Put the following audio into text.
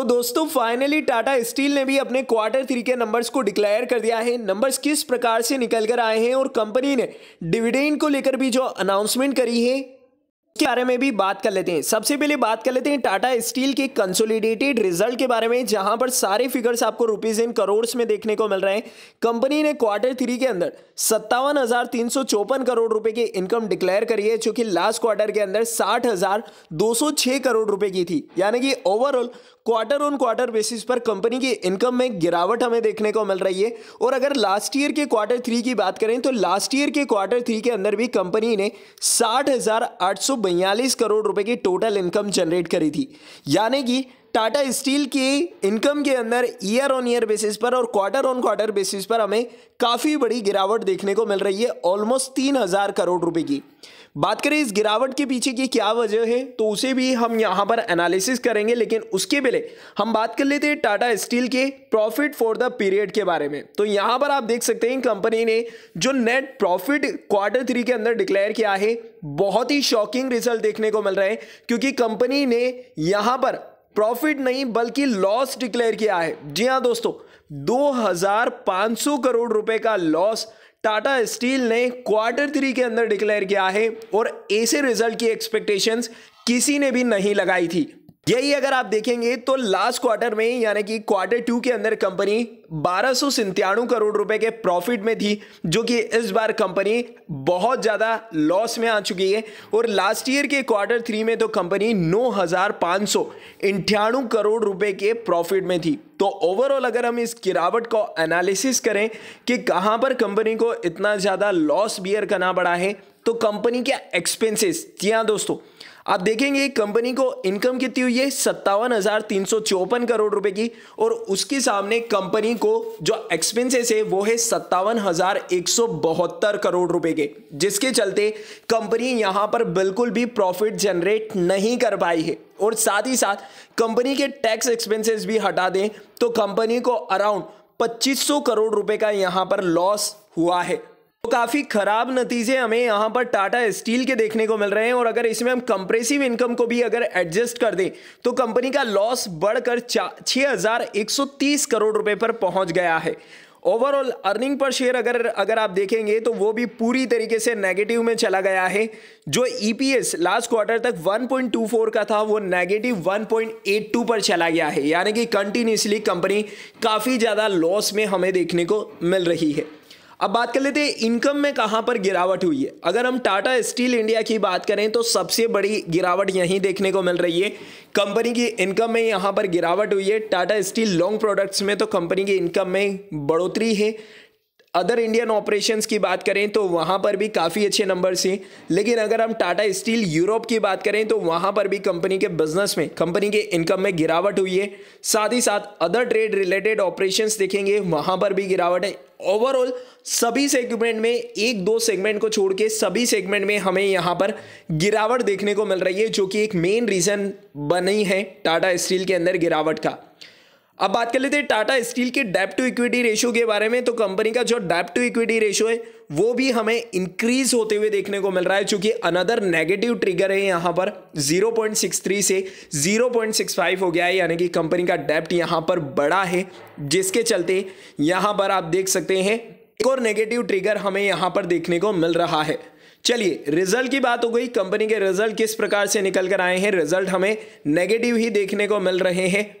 तो दोस्तों finally Tata steel ने भी अपने क्वार्टर थ्री के नंबर्स को डिक्लेयर कर दिया है नंबर्स किस प्रकार से निकल कर आए हैं और कंपनी ने डिविडेंड को लेकर भी जो अनाउंसमेंट करी है के बारे में भी बात कर लेते हैं सबसे पहले बात कर लेते हैं टाटा स्टील के कंसोलिडेटेड रिजल्ट के बारे में जहां पर सारे फिगर्स आपको रुपीज इन करोड़ में देखने को मिल रहे हैं कंपनी ने क्वार्टर थ्री के अंदर सत्तावन हजार तीन सौ चौपन करोड़ रुपए की इनकम डिक्लेयर करी है जो कि लास्ट क्वार्टर के अंदर साठ हजार दो सौ छह करोड़ रुपए की थी यानी कि overall quarter on quarter basis पर कंपनी की इनकम में गिरावट हमें देखने को मिल रही है और अगर लास्ट ईयर के क्वार्टर थ्री की बात करें तो लास्ट ईयर के क्वार्टर थ्री के अंदर भी कंपनी ने साठ हजार आठ सौ बयालीस करोड़ रुपए की टोटल इनकम जनरेट करी थी यानी कि टाटा स्टील की इनकम के अंदर ईयर ऑन ईयर बेसिस पर और क्वार्टर ऑन क्वार्टर बेसिस पर हमें काफ़ी बड़ी गिरावट देखने को मिल रही है ऑलमोस्ट तीन हज़ार करोड़ रुपए की बात करें इस गिरावट के पीछे की क्या वजह है तो उसे भी हम यहाँ पर एनालिसिस करेंगे लेकिन उसके पहले हम बात कर लेते हैं टाटा स्टील के प्रॉफिट फॉर द पीरियड के बारे में तो यहाँ पर आप देख सकते हैं कंपनी ने जो नेट प्रॉफिट क्वार्टर थ्री के अंदर डिक्लेयर किया है बहुत ही शॉकिंग रिजल्ट देखने को मिल रहा है क्योंकि कंपनी ने यहाँ पर प्रॉफिट नहीं बल्कि लॉस डिक्लेयर किया है जी हाँ दोस्तों 2500 करोड़ रुपए का लॉस टाटा स्टील ने क्वार्टर थ्री के अंदर डिक्लेयर किया है और ऐसे रिजल्ट की एक्सपेक्टेशंस किसी ने भी नहीं लगाई थी यही अगर आप देखेंगे तो लास्ट क्वार्टर में यानी कि क्वार्टर टू के अंदर कंपनी बारह करोड़ रुपए के प्रॉफिट में थी जो कि इस बार कंपनी बहुत ज़्यादा लॉस में आ चुकी है और लास्ट ईयर के क्वार्टर थ्री में तो कंपनी नौ हज़ार पांच सौ करोड़ रुपए के प्रॉफिट में थी तो ओवरऑल अगर हम इस गिरावट को एनालिसिस करें कि कहाँ पर कंपनी को इतना ज़्यादा लॉस बियर करना पड़ा है तो कंपनी के एक्सपेंसेस जी हाँ दोस्तों आप देखेंगे कंपनी को इनकम कितनी हुई है सत्तावन हज़ार तीन सौ चौपन करोड़ रुपए की और उसके सामने कंपनी को जो एक्सपेंसेस है वो है सत्तावन हज़ार एक सौ बहत्तर करोड़ रुपए के जिसके चलते कंपनी यहां पर बिल्कुल भी प्रॉफिट जनरेट नहीं कर पाई है और साथ ही साथ कंपनी के टैक्स एक्सपेंसेस भी हटा दें तो कंपनी को अराउंड 2500 करोड़ रुपए का यहाँ पर लॉस हुआ है तो काफ़ी ख़राब नतीजे हमें यहाँ पर टाटा स्टील के देखने को मिल रहे हैं और अगर इसमें हम कंप्रेसिव इनकम को भी अगर एडजस्ट कर दें तो कंपनी का लॉस बढ़कर तीस करोड़ रुपए पर पहुंच गया है ओवरऑल अर्निंग पर शेयर अगर अगर आप देखेंगे तो वो भी पूरी तरीके से नेगेटिव में चला गया है जो ईपीएस लास्ट क्वार्टर तक 1.24 का था वो नेगेटिव 1.82 पर चला गया है यानी कि कंटिन्यूसली कंपनी काफ़ी ज़्यादा लॉस में हमें देखने को मिल रही है अब बात कर लेते हैं इनकम में कहाँ पर गिरावट हुई है अगर हम टाटा स्टील इंडिया की बात करें तो सबसे बड़ी गिरावट यहीं देखने को मिल रही है कंपनी की इनकम में यहाँ पर गिरावट हुई है टाटा स्टील लॉन्ग प्रोडक्ट्स में तो कंपनी की इनकम में बढ़ोतरी है अदर इंडियन ऑपरेशंस की बात करें तो वहाँ पर भी काफ़ी अच्छे नंबर्स हैं लेकिन अगर हम टाटा स्टील यूरोप की बात करें तो वहाँ पर भी कंपनी के बिजनेस में कंपनी के इनकम में गिरावट हुई है साथ ही साथ अदर ट्रेड रिलेटेड ऑपरेशंस देखेंगे वहाँ पर भी गिरावट है ओवरऑल सभी सेगमेंट में एक दो सेगमेंट को छोड़ के सभी सेगमेंट में हमें यहाँ पर गिरावट देखने को मिल रही है जो कि एक मेन रीज़न बनी है टाटा स्टील के अंदर गिरावट का अब बात कर लेते हैं टाटा स्टील के डेप टू इक्विटी रेशियो के बारे में तो कंपनी का जो डेप टू इक्विटी रेशियो है वो भी हमें इंक्रीज होते हुए देखने को मिल रहा है चूंकि अनदर नेगेटिव ट्रिगर है यहाँ पर 0.63 से 0.65 हो गया है यानी कि कंपनी का डेप्ट यहाँ पर बड़ा है जिसके चलते यहाँ पर आप देख सकते हैं एक और नेगेटिव ट्रिगर हमें यहाँ पर देखने को मिल रहा है चलिए रिजल्ट की बात हो गई कंपनी के रिजल्ट किस प्रकार से निकल कर आए हैं रिजल्ट हमें नेगेटिव ही देखने को मिल रहे हैं